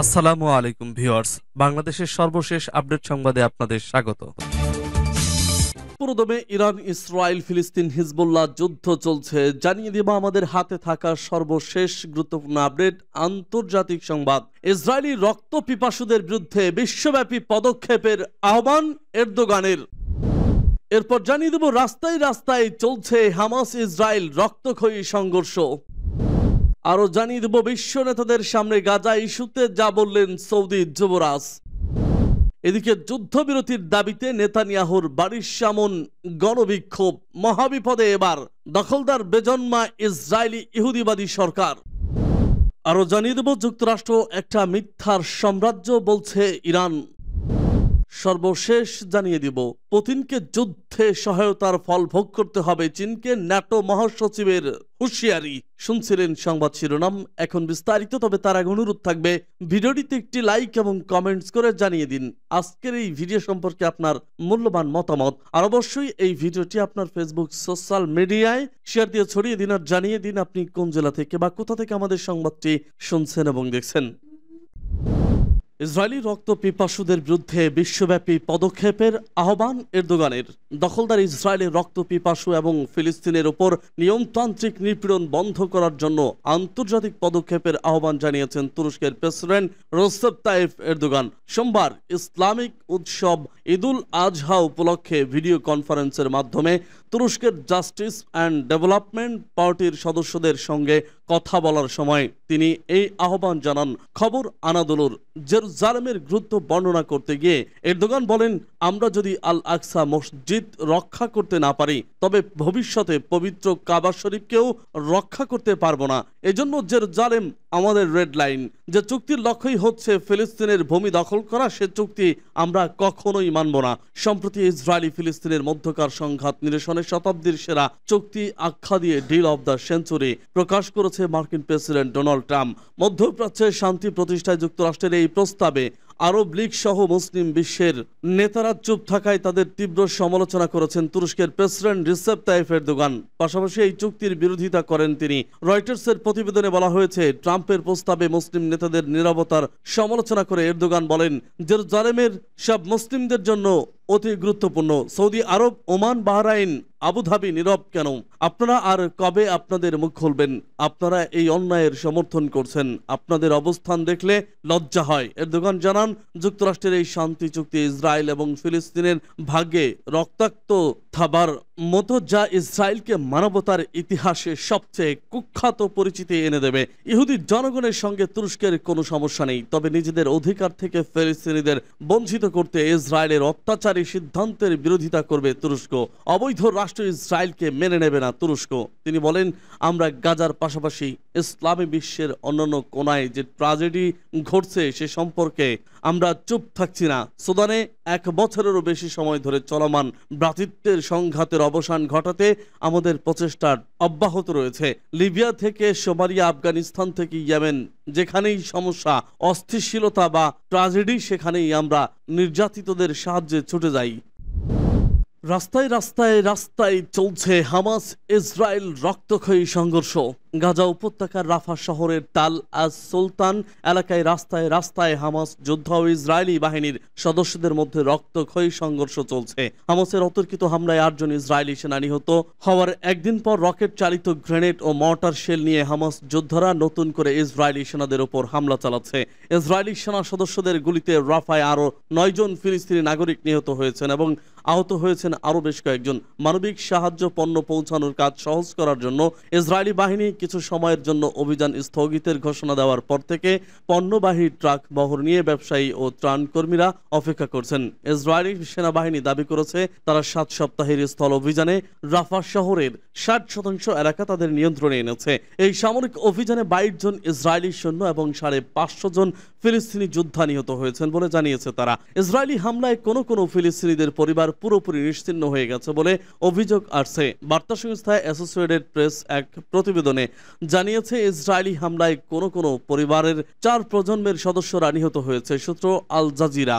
আসসালামু আলাইকুম ভিউয়ার্স বাংলাদেশের সর্বশেষ আপডেট সংবাদে আপনাদের স্বাগত পুরোদমে ইরান ইসরায়েল ফিলিস্তিন হিজবুল্লাহ যুদ্ধ চলছে জানিয়ে দিব আমাদের হাতে থাকা সর্বশেষ গুরুত্বপূর্ণ আপডেট আন্তর্জাতিক সংবাদ ইসরায়েলি রক্ত পিপাসুদের বিরুদ্ধে বিশ্বব্যাপী পদক্ষেপের আহ্বান এরদোগানের এরপর জানিয়ে দেব রাস্তায় রাস্তায় চলছে হামাস ইসরায়েল রক্তক্ষয়ী সংঘর্ষ আরও জানিয়ে দেব বিশ্ব নেতাদের সামনে গাজা ইস্যুতে যা বললেন সৌদি যুবরাজ এদিকে যুদ্ধবিরতির দাবিতে নেতানিয়াহুর বাড়ির সামন গণবিক্ষোভ মহাবিপদে এবার দখলদার বেজন্মা ইসরায়েলি ইহুদিবাদী সরকার আরও জানিয়ে দেব যুক্তরাষ্ট্র একটা মিথ্যার সাম্রাজ্য বলছে ইরান সর্বশেষ জানিয়ে দিব পুতিনকে যুদ্ধে সহায়তার ফল ভোগ করতে হবে চীনকে ন্যাটো মহাসচিবের হুঁশিয়ারি শুনছিলেন সংবাদ শিরোনাম এখন বিস্তারিত তবে তার আগে অনুরোধ থাকবে ভিডিওটিতে একটি লাইক এবং কমেন্টস করে জানিয়ে দিন আজকের এই ভিডিও সম্পর্কে আপনার মূল্যবান মতামত আর অবশ্যই এই ভিডিওটি আপনার ফেসবুক সোশ্যাল মিডিয়ায় শেয়ার দিয়ে ছড়িয়ে দিন আর জানিয়ে দিন আপনি কোন জেলা থেকে বা কোথা থেকে আমাদের সংবাদটি শুনছেন এবং দেখছেন ইসরায়েলি রক্ত পিপাসুদের বিরুদ্ধে বিশ্বব্যাপী পদক্ষেপের আহ্বান এরদোগানের দখলদার ইসরায়েলের রক্ত পিপাসু এবং ফিলিস্তিনের ওপর নিয়মতান্ত্রিক নিপীড়ন বন্ধ করার জন্য আন্তর্জাতিক পদক্ষেপের আহ্বান জানিয়েছেন তুরস্কের প্রেসিডেন্ট রোসেফ তাইফ এরদোগান সোমবার ইসলামিক উৎসব ঈদুল আজহা উপলক্ষে ভিডিও কনফারেন্সের মাধ্যমে তুরস্কের জাস্টিস অ্যান্ড ডেভেলপমেন্ট পার্টির সদস্যদের সঙ্গে কথা বলার সময় তিনি এই আহ্বান জানান খবর আনাদুলুর জেরুজ জালেমের গুরুত্ব বর্ণনা করতে গিয়ে এরদোগান বলেন আমরা যদি আল আকসা মসজিদ রক্ষা করতে না পারি তবে ভবিষ্যতে পবিত্র কাবা শরীফকেও রক্ষা করতে পারবো না এজন্য জালেম আমাদের রেড লাইন যে চুক্তির লক্ষ্যই হচ্ছে ফিলিস্তিনের ভূমি দখল করা সে চুক্তি আমরা কখনোই মানব না সম্প্রতি ইসরায়েলি ফিলিস্তিনের মধ্যকার সংঘাত নিরসনে শতাব্দীর সেরা চুক্তি আখ্যা দিয়ে ডিল অব দ্য সেঞ্চুরি প্রকাশ করেছে মার্কিন প্রেসিডেন্ট ডোনাল্ড ট্রাম্প মধ্যপ্রাচ্যে শান্তি প্রতিষ্ঠায় যুক্তরাষ্ট্রের এই প্রস্তাবে আরব লীগ সহ মুসলিম বিশ্বের নেতারা চুপ থাকায় তাদের তীব্র সমালোচনা করেছেন তুরস্কের প্রেসিডেন্ট রিসেপ তাইফের দোকান পাশাপাশি এই চুক্তির বিরোধিতা করেন তিনি রয়টার্সের প্রতিবেদনে বলা হয়েছে ট্রাম্পের প্রস্তাবে মুসলিম নেতাদের নিরাপত্তার সমালোচনা করে এরদোগান বলেন জেরুজালেমের সব মুসলিমদের জন্য অতি গুরুত্বপূর্ণ Saudi Arab Oman Bahrain Abu Dhabi নীরব কেন আপনারা আর কবে আপনাদের মুখ খুলবেন আপনারা এই অন্যায়ের সমর্থন করছেন আপনাদের অবস্থান দেখলে লজ্জা হয় এর দোকান জানান যুক্তরাষ্ট্রের এই শান্তি চুক্তি ইসরায়েল এবং ফিলিস্তিনের ভাগ্যে রক্তাক্ত থাবার মতো যা ইসরায়েলকে মানবতার ইতিহাসে সবচেয়ে কুখ্যাত পরিচিতি এনে দেবে ইহুদি জনগণের সঙ্গে তুরস্কের কোনো সমস্যা নেই তবে নিজেদের অধিকার থেকে ফিলিস্তিনিদের বঞ্চিত করতে ইসরায়েলের অত্যাচার হত্যাকারী সিদ্ধান্তের বিরোধিতা করবে তুরস্ক অবৈধ রাষ্ট্র ইসরায়েলকে মেনে নেবে না তুরস্ক তিনি বলেন আমরা গাজার পাশাপাশি ইসলামী বিশ্বের অন্যান্য কোনায় যে ট্রাজেডি ঘটছে সে সম্পর্কে আমরা চুপ থাকছি না সুদানে এক বছরেরও বেশি সময় ধরে চলমান ভ্রাতৃত্বের সংঘাতের অবসান ঘটাতে আমাদের প্রচেষ্টার অব্যাহত রয়েছে লিবিয়া থেকে সোমালিয়া আফগানিস্তান থেকে ইয়ামেন যেখানেই সমস্যা অস্থিরশীলতা বা ট্রাজেডি সেখানেই আমরা নির্যাতিতদের সাহায্যে ছুটে যাই রাস্তায় রাস্তায় রাস্তায় চলছে হামাস ইসরায়েল রক্তক্ষয়ী সংঘর্ষ গাজা উপত্যকার রাফা শহরের তাল আজ সুলতান এলাকায় রাস্তায় রাস্তায় হামাস যোদ্ধা ও ইসরায়েলি বাহিনীর সদস্যদের মধ্যে রক্তক্ষয়ী সংঘর্ষ চলছে হামাসের অতর্কিত হামলায় আটজন ইসরায়েলি সেনা নিহত হওয়ার একদিন পর রকেট চালিত গ্রেনেড ও মর্টার শেল নিয়ে হামাস যোদ্ধারা নতুন করে ইসরায়েলি সেনাদের ওপর হামলা চালাচ্ছে ইসরায়েলি সেনা সদস্যদের গুলিতে রাফায় আরও নয়জন ফিলিস্তিনি নাগরিক নিহত হয়েছেন এবং আহত হয়েছেন আরও বেশ কয়েকজন মানবিক সাহায্য পণ্য পৌঁছানোর কাজ সহজ করার জন্য ইসরায়েলি বাহিনী কিছু সময়ের জন্য অভিযান স্থগিতের ঘোষণা দেওয়ার পর থেকে পণ্যবাহী ট্রাক বহর নিয়ে ব্যবসায়ী ও ত্রাণকর্মীরা অপেক্ষা করছেন ইসরায়েলি সেনাবাহিনী দাবি করেছে তারা সাত সপ্তাহের স্থল অভিযানে রাফা শহরের ষাট শতাংশ এলাকা তাদের নিয়ন্ত্রণে এনেছে এই সামরিক অভিযানে বাইশ জন ইসরায়েলি সৈন্য এবং সাড়ে পাঁচশো জন ফিলিস্তিনি যোদ্ধা নিহত হয়েছেন বলে জানিয়েছে তারা ইসরায়েলি হামলায় কোনো কোনো ফিলিস্তিনিদের পরিবার পুরোপুরি নিশ্চিন্ন হয়ে গেছে বলে অভিযোগ আসছে বার্তা সংস্থায় অ্যাসোসিয়েটেড প্রেস এক প্রতিবেদনে জানিয়েছে ইসরায়েলি হামলায় কোনো কোনো পরিবারের চার প্রজন্মের সদস্যরা নিহত হয়েছে সূত্র আল জাজিরা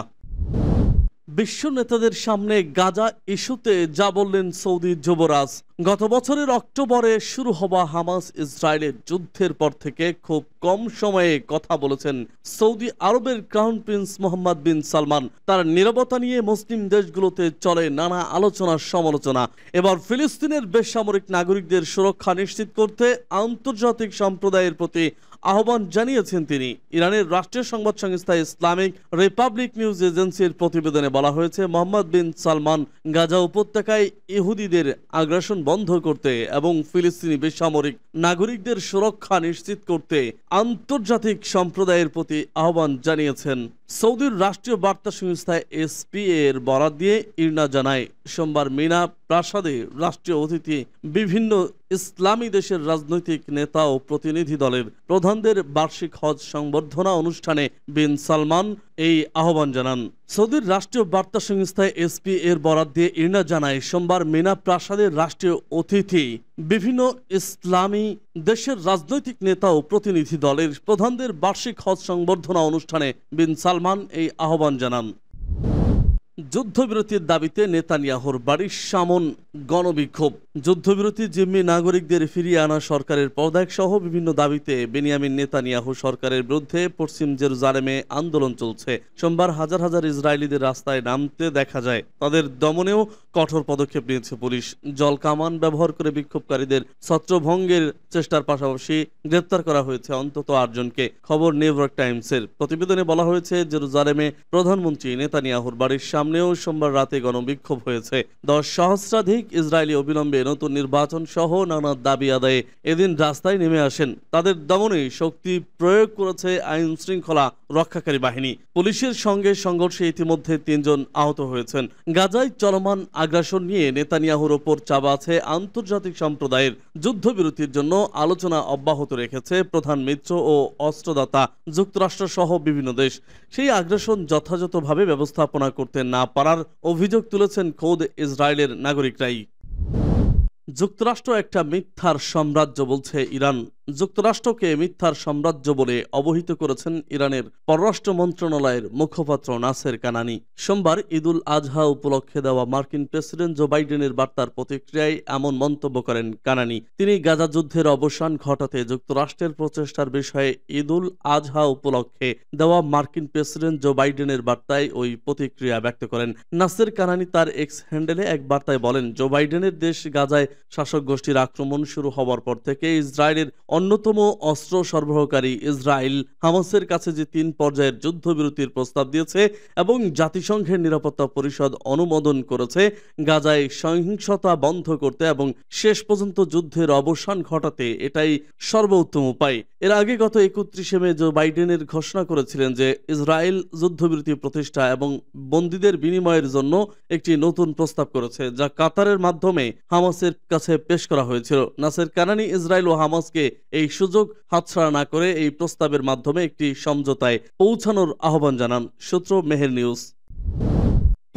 বিশ্ব নেতাদের সামনে গাজা ইস্যুতে যা বললেন সৌদি যুবরাজ গত বছরের অক্টোবরে শুরু হওয়া হামাস ইসরায়েলের যুদ্ধের পর থেকে খুব কম সময়ে কথা বলেছেন সৌদি আরবের crown prince Mohammed bin Salman তার নিরবতা নিয়ে মুসলিম দেশগুলোতে চলে নানা আলোচনা সমালোচনা এবার ফিলিস্তিনের বেসামরিক নাগরিকদের সুরক্ষা নিশ্চিত করতে আন্তর্জাতিক সম্প্রদায়ের প্রতি আহ্বান জানিয়েছেন তিনি ইরানের রাষ্ট্রীয় সংবাদ সংস্থা ইসলামিক রিপাবলিক নিউজ এজেন্সির প্রতিবেদনে বলা হয়েছে মোহাম্মদ বিন সালমান গাজা উপত্যকায় ইহুদিদের আগ্রাসন বন্ধ করতে এবং ফিলিস্তিনি বেসামরিক নাগরিকদের সুরক্ষা নিশ্চিত করতে আন্তর্জাতিক সম্প্রদায়ের প্রতি আহ্বান জানিয়েছেন সৌদির রাষ্ট্রীয় বার্তা সংস্থা এসপি এর বরাত দিয়ে ইরনা জানায় সোমবার মিনা প্রাসাদে রাষ্ট্রীয় অতিথি বিভিন্ন ইসলামী দেশের রাজনৈতিক নেতা ও প্রতিনিধি দলের প্রধানদের বার্ষিক হজ সংবর্ধনা অনুষ্ঠানে বিন সালমান এই আহ্বান জানান সৌদির রাষ্ট্রীয় বার্তা সংস্থায় এসপি এর বরাদ দিয়ে ইরনা জানায় সোমবার মিনা প্রাসাদের রাষ্ট্রীয় অতিথি বিভিন্ন ইসলামী দেশের রাজনৈতিক নেতা ও প্রতিনিধি দলের প্রধানদের বার্ষিক হজ সংবর্ধনা অনুষ্ঠানে বিন সালমান এই আহ্বান জানান যুদ্ধবিরতির দাবিতে নেতানিয়াহুর বাড়ির সামন গণবিক্ষোভ যুদ্ধবিরতি জিম্মি নাগরিকদের ফিরিয়ে আনা সরকারের পদত্যাগ সহ বিভিন্ন দাবিতে বেনিয়ামিন নেতানিয়াহু সরকারের বিরুদ্ধে পশ্চিম জেরুজালেমে আন্দোলন চলছে সোমবার হাজার হাজার ইসরায়েলিদের রাস্তায় নামতে দেখা যায় তাদের দমনেও কঠোর পদক্ষেপ নিয়েছে পুলিশ জল কামান ব্যবহার করে বিক্ষোভকারীদের ছত্রভঙ্গের চেষ্টার পাশাপাশি গ্রেপ্তার করা হয়েছে অন্তত আটজনকে খবর নিউইয়র্ক টাইমসের প্রতিবেদনে বলা হয়েছে জেরুজালেমে প্রধানমন্ত্রী নেতানিয়াহুর বাড়ির সামনেও সোমবার রাতে গণবিক্ষোভ হয়েছে দশ সহস্রাধিক ইসরায়েলি অবিলম্বে নতুন নির্বাচন সহ নানা দাবি আদায়ে এদিন রাস্তায় নেমে আসেন তাদের দমনে শক্তি প্রয়োগ করেছে আইন শৃঙ্খলা রক্ষাকারী বাহিনী পুলিশের সঙ্গে সংঘর্ষে ইতিমধ্যে তিনজন আহত হয়েছেন গাজায় চলমান আগ্রাসন নিয়ে নেতানিয়াহুর ওপর চাপ আছে আন্তর্জাতিক সম্প্রদায়ের যুদ্ধবিরতির জন্য আলোচনা অব্যাহত রেখেছে প্রধান মিত্র ও অস্ত্রদাতা যুক্তরাষ্ট্র সহ বিভিন্ন দেশ সেই আগ্রাসন যথাযথভাবে ব্যবস্থাপনা করতে না পারার অভিযোগ তুলেছেন খোদ ইসরায়েলের নাগরিকরাই যুক্তরাষ্ট্র একটা মিথ্যার সাম্রাজ্য বলছে ইরান যুক্তরাষ্ট্রকে মিথ্যার সাম্রাজ্য বলে অবহিত করেছেন ইরানের পররাষ্ট্র মন্ত্রণালয়ের মুখপাত্র নাসের কানানি সোমবার ঈদুল আজহা উপলক্ষে দেওয়া মার্কিন প্রেসিডেন্ট জো বাইডেনের বার্তার প্রতিক্রিয়ায় এমন মন্তব্য করেন কানানি তিনি গাজা যুদ্ধের অবসান ঘটাতে যুক্তরাষ্ট্রের প্রচেষ্টার বিষয়ে ঈদুল আজহা উপলক্ষে দেওয়া মার্কিন প্রেসিডেন্ট জো বাইডেনের বার্তায় ওই প্রতিক্রিয়া ব্যক্ত করেন নাসের কানানি তার এক্স হ্যান্ডেলে এক বার্তায় বলেন জো বাইডেনের দেশ গাজায় শাসক গোষ্ঠীর আক্রমণ শুরু হওয়ার পর থেকে ইসরায়েলের অন্যতম অস্ত্র সরবরাহকারী ইসরায়েল হামাসের কাছে যে তিন পর্যায়ের যুদ্ধবিরতির প্রস্তাব দিয়েছে এবং জাতিসংঘের নিরাপত্তা পরিষদ অনুমোদন করেছে গাজায় সহিংসতা বন্ধ করতে এবং শেষ পর্যন্ত যুদ্ধের অবসান ঘটাতে এটাই সর্বোত্তম উপায় এর আগে গত একত্রিশে মে জো বাইডেনের ঘোষণা করেছিলেন যে ইসরায়েল যুদ্ধবিরতি প্রতিষ্ঠা এবং বন্দীদের বিনিময়ের জন্য একটি নতুন প্রস্তাব করেছে যা কাতারের মাধ্যমে হামাসের কাছে পেশ করা হয়েছিল নাসের কানানি ইসরায়েল ও হামাসকে এই সুযোগ হাতছাড়া না করে এই প্রস্তাবের মাধ্যমে একটি সমঝোতায় পৌঁছানোর আহ্বান জানান সূত্র মেহের নিউজ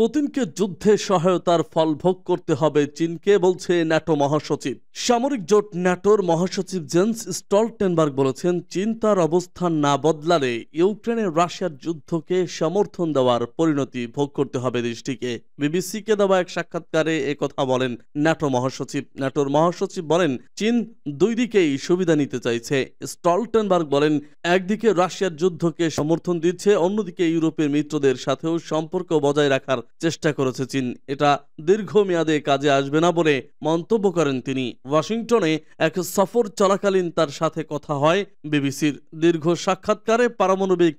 পুতিনকে যুদ্ধে সহায়তার ফল ভোগ করতে হবে চীনকে বলছে ন্যাটো মহাসচিব সামরিক জোট ন্যাটোর মহাসচিব জেন্স স্টলটেনবার্গ বলেছেন চীন তার অবস্থান না বদলালে ইউক্রেনে রাশিয়ার যুদ্ধকে সমর্থন দেওয়ার পরিণতি ভোগ করতে হবে দেশটিকে বিবিসিকে দেওয়া এক সাক্ষাৎকারে কথা বলেন ন্যাটো মহাসচিব ন্যাটোর মহাসচিব বলেন চীন দুই দিকেই সুবিধা নিতে চাইছে স্টলটেনবার্গ বলেন একদিকে রাশিয়ার যুদ্ধকে সমর্থন দিচ্ছে অন্যদিকে ইউরোপের মিত্রদের সাথেও সম্পর্ক বজায় রাখার চেষ্টা করেছে চীন এটা দীর্ঘমেয়াদে কাজে আসবে না বলে মন্তব্য করেন তিনি ওয়াশিংটনে এক সফর চলাকালীন তার সাথে কথা হয় বিবিসির দীর্ঘ সাক্ষাৎকারে পারমাণবিক